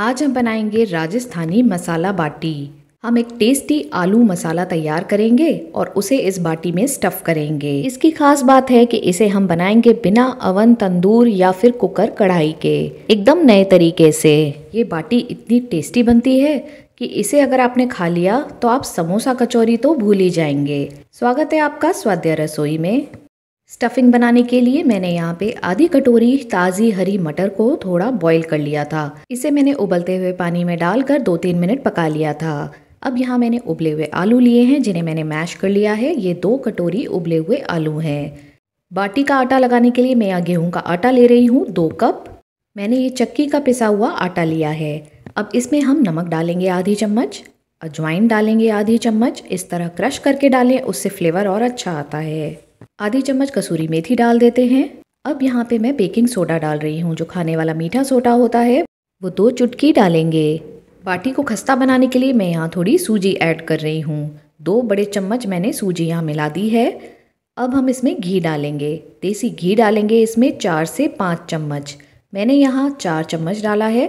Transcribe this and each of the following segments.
आज हम बनाएंगे राजस्थानी मसाला बाटी हम एक टेस्टी आलू मसाला तैयार करेंगे और उसे इस बाटी में स्टफ़ करेंगे इसकी खास बात है कि इसे हम बनाएंगे बिना अवन तंदूर या फिर कुकर कढ़ाई के एकदम नए तरीके से ये बाटी इतनी टेस्टी बनती है कि इसे अगर आपने खा लिया तो आप समोसा कचौरी तो भूल ही जाएंगे स्वागत है आपका स्वाद्य रसोई में स्टफिंग बनाने के लिए मैंने यहाँ पे आधी कटोरी ताज़ी हरी मटर को थोड़ा बॉईल कर लिया था इसे मैंने उबलते हुए पानी में डालकर दो तीन मिनट पका लिया था अब यहाँ मैंने उबले हुए आलू लिए हैं जिन्हें मैंने मैश कर लिया है ये दो कटोरी उबले हुए आलू हैं बाटी का आटा लगाने के लिए मैं यहाँ गेहूँ का आटा ले रही हूँ दो कप मैंने ये चक्की का पिसा हुआ आटा लिया है अब इसमें हम नमक डालेंगे आधी चम्मच अजवाइन डालेंगे आधी चम्मच इस तरह क्रश करके डालें उससे फ्लेवर और अच्छा आता है आधी चम्मच कसूरी मेथी डाल देते हैं अब यहाँ पे मैं बेकिंग सोडा डाल रही हूँ जो खाने वाला मीठा सोडा होता है वो दो चुटकी डालेंगे बाटी को खस्ता बनाने के लिए मैं यहाँ थोड़ी सूजी ऐड कर रही हूँ दो बड़े चम्मच मैंने सूजी यहाँ मिला दी है अब हम इसमें घी डालेंगे देसी घी डालेंगे इसमें चार से पाँच चम्मच मैंने यहाँ चार चम्मच डाला है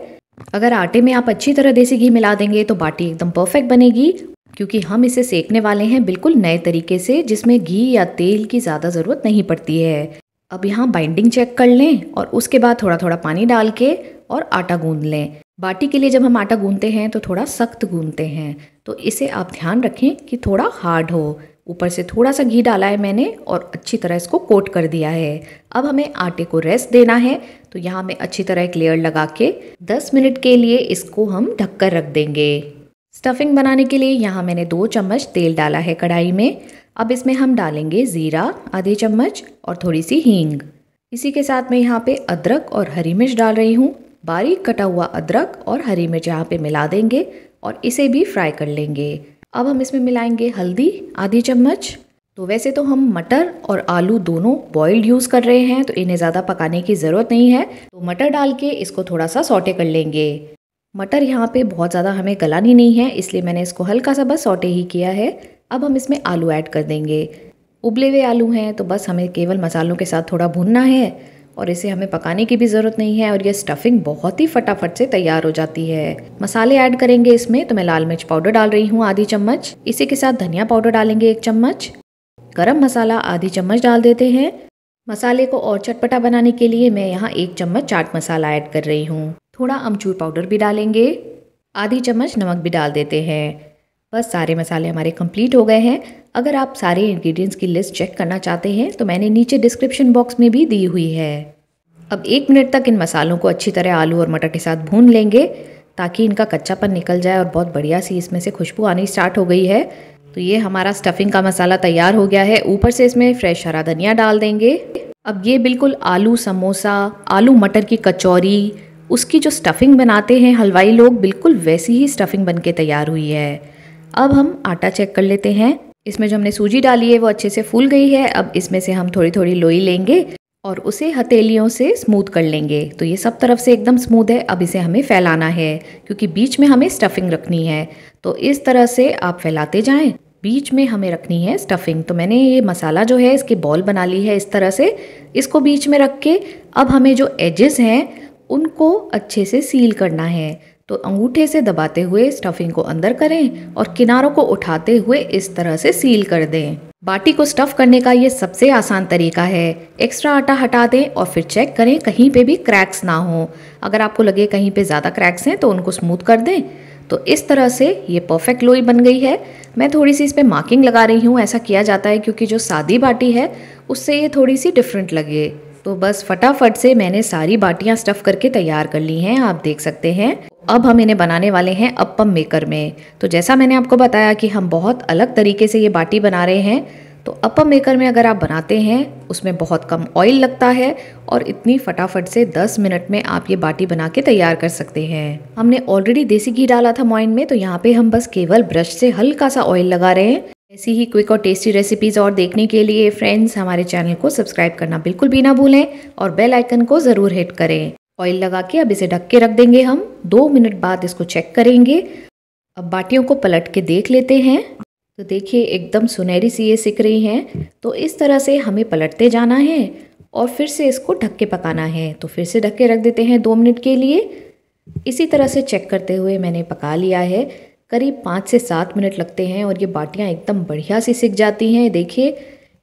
अगर आटे में आप अच्छी तरह देसी घी मिला देंगे तो बाटी एकदम परफेक्ट बनेगी क्योंकि हम इसे सेकने वाले हैं बिल्कुल नए तरीके से जिसमें घी या तेल की ज़्यादा ज़रूरत नहीं पड़ती है अब यहाँ बाइंडिंग चेक कर लें और उसके बाद थोड़ा थोड़ा पानी डाल के और आटा गूंद लें बाटी के लिए जब हम आटा गूंदते हैं तो थोड़ा सख्त गूंदते हैं तो इसे आप ध्यान रखें कि थोड़ा हार्ड हो ऊपर से थोड़ा सा घी डाला है मैंने और अच्छी तरह इसको कोट कर दिया है अब हमें आटे को रेस्ट देना है तो यहाँ मैं अच्छी तरह एक लेयर लगा के 10 मिनट के लिए इसको हम ढककर रख देंगे स्टफिंग बनाने के लिए यहाँ मैंने दो चम्मच तेल डाला है कढ़ाई में अब इसमें हम डालेंगे ज़ीरा आधे चम्मच और थोड़ी सी हींग इसी के साथ मैं यहाँ पे अदरक और हरी मिर्च डाल रही हूँ बारीक कटा हुआ अदरक और हरी मिर्च यहाँ पे मिला देंगे और इसे भी फ्राई कर लेंगे अब हम इसमें मिलाएंगे हल्दी आधी चम्मच तो वैसे तो हम मटर और आलू दोनों बॉइल्ड यूज़ कर रहे हैं तो इन्हें ज़्यादा पकाने की ज़रूरत नहीं है तो मटर डाल के इसको थोड़ा सा सोटे कर लेंगे मटर यहाँ पे बहुत ज़्यादा हमें गलानी नहीं है इसलिए मैंने इसको हल्का सा बस सॉटे ही किया है अब हम इसमें आलू ऐड कर देंगे उबले हुए आलू हैं तो बस हमें केवल मसालों के साथ थोड़ा भुनना है और इसे हमें पकाने की भी ज़रूरत नहीं है और ये स्टफिंग बहुत ही फटाफट से तैयार हो जाती है मसाले ऐड करेंगे इसमें तो मैं लाल मिर्च पाउडर डाल रही हूँ आधी चम्मच इसी के साथ धनिया पाउडर डालेंगे एक चम्मच गरम मसाला आधी चम्मच डाल देते हैं मसाले को और चटपटा बनाने के लिए मैं यहाँ एक चम्मच चाट मसाला ऐड कर रही हूँ थोड़ा अमचूर पाउडर भी डालेंगे आधी चम्मच नमक भी डाल देते हैं बस सारे मसाले हमारे कंप्लीट हो गए हैं अगर आप सारे इंग्रेडिएंट्स की लिस्ट चेक करना चाहते हैं तो मैंने नीचे डिस्क्रिप्शन बॉक्स में भी दी हुई है अब एक मिनट तक इन मसालों को अच्छी तरह आलू और मटर के साथ भून लेंगे ताकि इनका कच्चापन निकल जाए और बहुत बढ़िया सी इसमें से खुशबू आनी स्टार्ट हो गई है तो ये हमारा स्टफिंग का मसाला तैयार हो गया है ऊपर से इसमें फ्रेश हरा धनिया डाल देंगे अब ये बिल्कुल आलू समोसा आलू मटर की कचौरी उसकी जो स्टफ़िंग बनाते हैं हलवाई लोग बिल्कुल वैसी ही स्टफ़िंग बन के तैयार हुई है अब हम आटा चेक कर लेते हैं इसमें जो हमने सूजी डाली है वो अच्छे से फूल गई है अब इसमें से हम थोड़ी थोड़ी लोई लेंगे और उसे हथेलियों से स्मूथ कर लेंगे तो ये सब तरफ से एकदम स्मूथ है अब इसे हमें फैलाना है क्योंकि बीच में हमें स्टफिंग रखनी है तो इस तरह से आप फैलाते जाएं बीच में हमें रखनी है स्टफिंग तो मैंने ये मसाला जो है इसकी बॉल बना ली है इस तरह से इसको बीच में रख के अब हमें जो एजेस हैं उनको अच्छे से सील करना है तो अंगूठे से दबाते हुए स्टफिंग को अंदर करें और किनारों को उठाते हुए इस तरह से सील कर दें बाटी को स्टफ़ करने का ये सबसे आसान तरीका है एक्स्ट्रा आटा हटा दें और फिर चेक करें कहीं पे भी क्रैक्स ना हो अगर आपको लगे कहीं पे ज़्यादा क्रैक्स हैं तो उनको स्मूथ कर दें तो इस तरह से ये परफेक्ट लोई बन गई है मैं थोड़ी सी इस पर मार्किंग लगा रही हूँ ऐसा किया जाता है क्योंकि जो सादी बाटी है उससे ये थोड़ी सी डिफरेंट लगे तो बस फटाफट से मैंने सारी बाटियाँ स्टफ़ करके तैयार कर ली हैं आप देख सकते हैं अब हम इन्हें बनाने वाले हैं अपम मेकर में तो जैसा मैंने आपको बताया कि हम बहुत अलग तरीके से ये बाटी बना रहे हैं तो अपम मेकर में अगर आप बनाते हैं उसमें बहुत कम ऑयल लगता है और इतनी फटाफट से 10 मिनट में आप ये बाटी बना के तैयार कर सकते हैं हमने ऑलरेडी देसी घी डाला था मॉइन में तो यहाँ पे हम बस केवल ब्रश से हल्का सा ऑयल लगा रहे हैं ऐसी ही क्विक और टेस्टी रेसिपीज़ और देखने के लिए फ्रेंड्स हमारे चैनल को सब्सक्राइब करना बिल्कुल भी ना भूलें और बेल आइकन को ज़रूर हिट करें ऑयल लगा के अब इसे ढक के रख देंगे हम दो मिनट बाद इसको चेक करेंगे अब बाटियों को पलट के देख लेते हैं तो देखिए एकदम सुनहरी सी ये सिक रही हैं तो इस तरह से हमें पलटते जाना है और फिर से इसको ढक के पकाना है तो फिर से ढक के रख देते हैं दो मिनट के लिए इसी तरह से चेक करते हुए मैंने पका लिया है करीब पाँच से सात मिनट लगते हैं और ये बाटियाँ एकदम बढ़िया सी सिक जाती हैं देखिए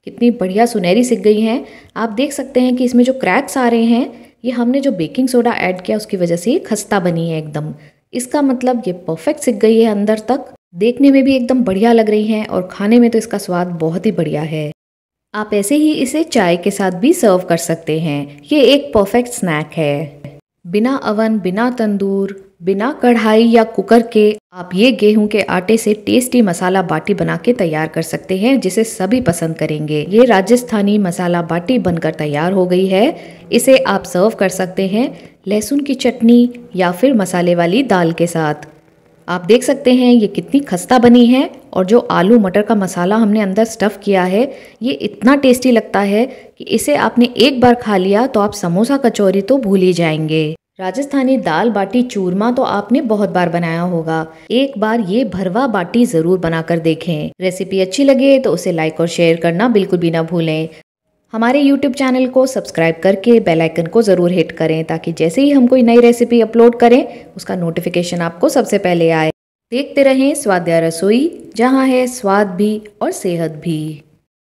कितनी बढ़िया सुनहरी सिक गई हैं आप देख सकते हैं कि इसमें जो क्रैक्स आ रहे हैं ये हमने जो बेकिंग सोडा ऐड किया उसकी वजह से खस्ता बनी है एकदम इसका मतलब ये परफेक्ट सिक गई है अंदर तक देखने में भी एकदम बढ़िया लग रही हैं और खाने में तो इसका स्वाद बहुत ही बढ़िया है आप ऐसे ही इसे चाय के साथ भी सर्व कर सकते हैं ये एक परफेक्ट स्नैक है बिना अवन बिना तंदूर बिना कढ़ाई या कुकर के आप ये गेहूं के आटे से टेस्टी मसाला बाटी बना के तैयार कर सकते हैं जिसे सभी पसंद करेंगे ये राजस्थानी मसाला बाटी बनकर तैयार हो गई है इसे आप सर्व कर सकते हैं लहसुन की चटनी या फिर मसाले वाली दाल के साथ आप देख सकते हैं ये कितनी खस्ता बनी है और जो आलू मटर का मसाला हमने अंदर स्टफ़ किया है ये इतना टेस्टी लगता है कि इसे आपने एक बार खा लिया तो आप समोसा कचौरी तो भूल ही जाएंगे राजस्थानी दाल बाटी चूरमा तो आपने बहुत बार बनाया होगा एक बार ये भरवा बाटी ज़रूर बनाकर देखें रेसिपी अच्छी लगे तो उसे लाइक और शेयर करना बिल्कुल भी ना भूलें हमारे YouTube चैनल को सब्सक्राइब करके बेल आइकन को ज़रूर हिट करें ताकि जैसे ही हम कोई नई रेसिपी अपलोड करें उसका नोटिफिकेशन आपको सबसे पहले आए देखते रहें स्वाद्या रसोई जहाँ है स्वाद भी और सेहत भी